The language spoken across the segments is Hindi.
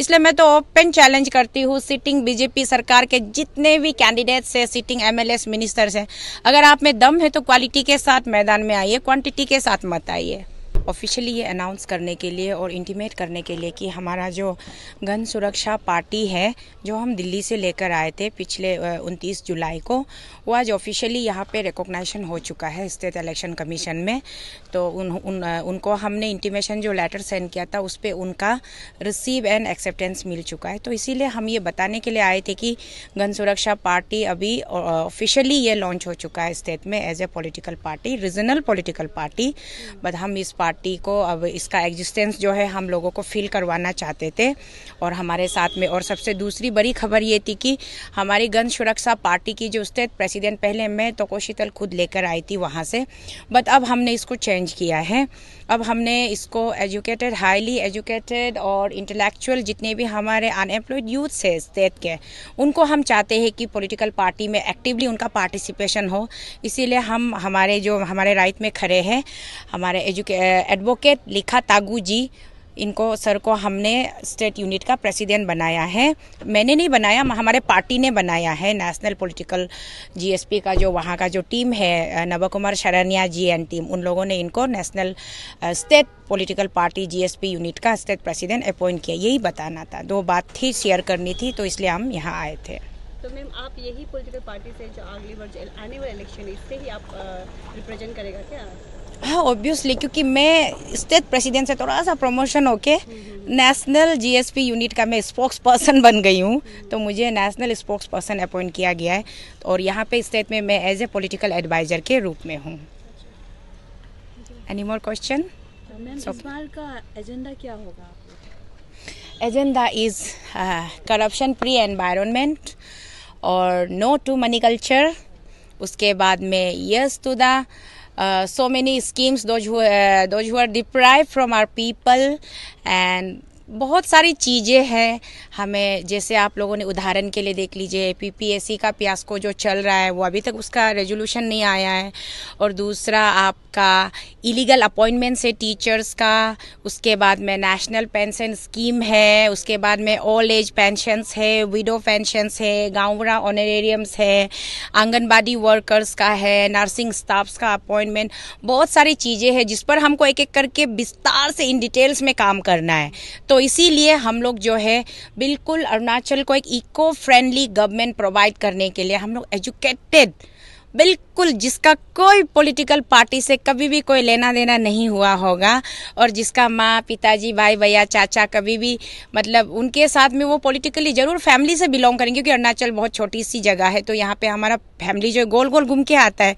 इसलिए मैं तो ओपन चैलेंज करती हूँ सिटिंग बीजेपी सरकार के जितने भी कैंडिडेट्स हैं सिटिंग एमएलएस मिनिस्टर्स हैं अगर आप में दम है तो क्वालिटी के साथ मैदान में आइए क्वांटिटी के साथ मत आइए ऑफिशियली ये अनाउंस करने के लिए और इंटीमेट करने के लिए कि हमारा जो गन सुरक्षा पार्टी है जो हम दिल्ली से लेकर आए थे पिछले उनतीस जुलाई को वो आज ऑफिशियली यहाँ पे रिकोगनाइजेशन हो चुका है स्टेट इलेक्शन कमीशन में तो उन, उन उनको हमने इंटीमेशन जो लेटर सेंड किया था उस पर उनका रिसीव एंड एक्सेप्टेंस मिल चुका है तो इसीलिए हम ये बताने के लिए आए थे कि गन सुरक्षा पार्टी अभी ऑफिशियली ये लॉन्च हो चुका है स्टेट में as a political party regional political party but हम इस पार्टी पार्टी को अब इसका एग्जिस्टेंस जो है हम लोगों को फील करवाना चाहते थे और हमारे साथ में और सबसे दूसरी बड़ी खबर ये थी कि हमारी गन सुरक्षा पार्टी की जो स्टेट प्रेसिडेंट पहले मैं तो कोशितल खुद लेकर आई थी वहाँ से बट अब हमने इसको चेंज किया है अब हमने इसको एजुकेटेड हाईली एजुकेटेड और इंटेलेक्चुअल जितने भी हमारे अनएम्प्लॉयड यूथ्स है स्टेट के उनको हम चाहते हैं कि पॉलिटिकल पार्टी में एक्टिवली उनका पार्टिसिपेशन हो इसीलिए हम हमारे जो हमारे राइट में खड़े हैं हमारे एजुके एडवोकेट लिखा तागू जी इनको सर को हमने स्टेट यूनिट का प्रेसिडेंट बनाया है मैंने नहीं बनाया हमारे पार्टी ने बनाया है नेशनल पॉलिटिकल जीएसपी का जो वहाँ का जो टीम है नवा कुमार शरणिया जी एंड टीम उन लोगों ने इनको national state political party G यूनिट का स्टेट प्रेसिडेंट अपॉइंट किया यही बताना था दो बात थी शेयर करनी थी तो इसलिए हम यहाँ आए थे तो मैम आप यही पॉलिटिकल पार्टी से जो अगली बार आने वाले इलेक्शन इससे ही आप रिप्रेजेंट करेगा क्या हाँ ऑब्वियसली क्योंकि मैं स्टेट प्रेसिडेंट से थोड़ा सा प्रमोशन होके नेशनल जीएसपी यूनिट का मैं स्पोक्स पर्सन बन गई हूँ तो मुझे नेशनल स्पोक्स पर्सन अपॉइंट किया गया है और यहाँ पे स्टेट में मैं एज ए पॉलिटिकल एडवाइजर के रूप में हूँ एनी मोर क्वेश्चन का एजेंडा क्या होगा agenda is corruption free environment और नो टू मनी कल्चर उसके बाद में yes to the Uh, so many schemes those who uh, those who are deprived from our people and बहुत सारी चीज़ें हैं हमें जैसे आप लोगों ने उदाहरण के लिए देख लीजिए पीपीएससी का प्यासको जो चल रहा है वो अभी तक उसका रेजोल्यूशन नहीं आया है और दूसरा आपका इलीगल अपॉइंटमेंट से टीचर्स का उसके बाद में नेशनल पेंशन स्कीम है उसके बाद में ओल्ड एज पेंशनस है विडो पेंशनस है गाँवरा ऑनरेरियम्स है आंगनबाड़ी वर्कर्स का है नर्सिंग स्टाफ्स का अपॉइंटमेंट बहुत सारी चीज़ें हैं जिस पर हमको एक एक करके विस्तार से इन डिटेल्स में काम करना है तो इसीलिए हम लोग जो है बिल्कुल अरुणाचल को एक इको फ्रेंडली गवर्नमेंट प्रोवाइड करने के लिए हम लोग एजुकेटेड बिल्कुल जिसका कोई पॉलिटिकल पार्टी से कभी भी कोई लेना देना नहीं हुआ होगा और जिसका माँ पिताजी भाई भैया चाचा कभी भी मतलब उनके साथ में वो पॉलिटिकली ज़रूर फैमिली से बिलोंग करेंगे क्योंकि अरुणाचल बहुत छोटी सी जगह है तो यहाँ पे हमारा फैमिली जो गोल गोल घूम के आता है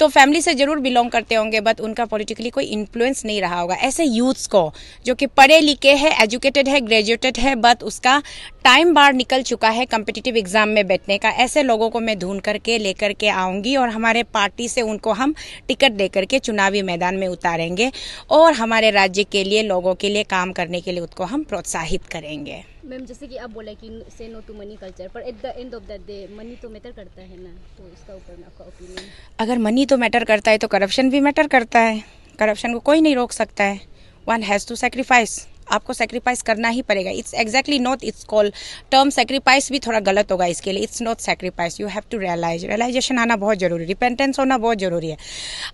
तो फैमिली से ज़रूर बिलोंग करते होंगे बट उनका पोलिटिकली कोई इन्फ्लुएंस नहीं रहा होगा ऐसे यूथ्स को जो कि पढ़े लिखे है एजुकेटेड है ग्रेजुएटेड है बट उसका टाइम बार निकल चुका है कम्पिटिटिव एग्ज़ाम में बैठने का ऐसे लोगों को मैं ढूंढ करके लेकर के आऊँगी होगी और हमारे पार्टी से उनको हम टिकट दे करके चुनावी मैदान में उतारेंगे और हमारे राज्य के लिए लोगों के लिए काम करने के लिए उसको हम प्रोत्साहित करेंगे मैम जैसे कि आप बोला कि say no to money culture पर at the end of the day money तो मैटर करता है ना तो इसका ऊपर आपका ओपिनियन अगर मनी तो मैटर करता है तो करप्शन भी मैटर करता है करप्शन को कोई नहीं रोक सकता है वन हैज़ टू सेक्रीफाइस आपको सेक्रीफाइस करना ही पड़ेगा it's exactly not it's call term sacrifice भी थोड़ा गलत होगा इसके लिए it's not sacrifice you have to realize realization आना बहुत जरूरी रिपेंटेंस होना बहुत जरूरी है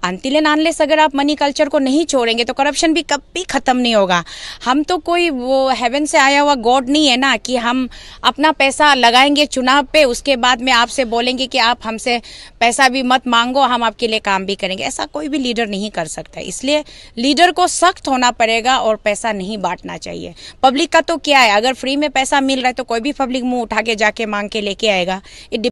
अंतिल एन आनलेस अगर आप मनी कल्चर को नहीं छोड़ेंगे तो करप्शन भी कभी ख़त्म नहीं होगा हम तो कोई वो हेवन से आया हुआ गॉड नहीं है ना कि हम अपना पैसा लगाएंगे चुनाव पे उसके बाद में आपसे बोलेंगे कि आप हमसे पैसा भी मत मांगो हम आपके लिए काम भी करेंगे ऐसा कोई भी लीडर नहीं कर सकता इसलिए लीडर को सख्त होना पड़ेगा और पैसा नहीं बांट हटना चाहिए पब्लिक का तो क्या है अगर फ्री में पैसा मिल रहा है तो कोई भी पब्लिक मुंह उठा के जाके मांग के लेके आएगा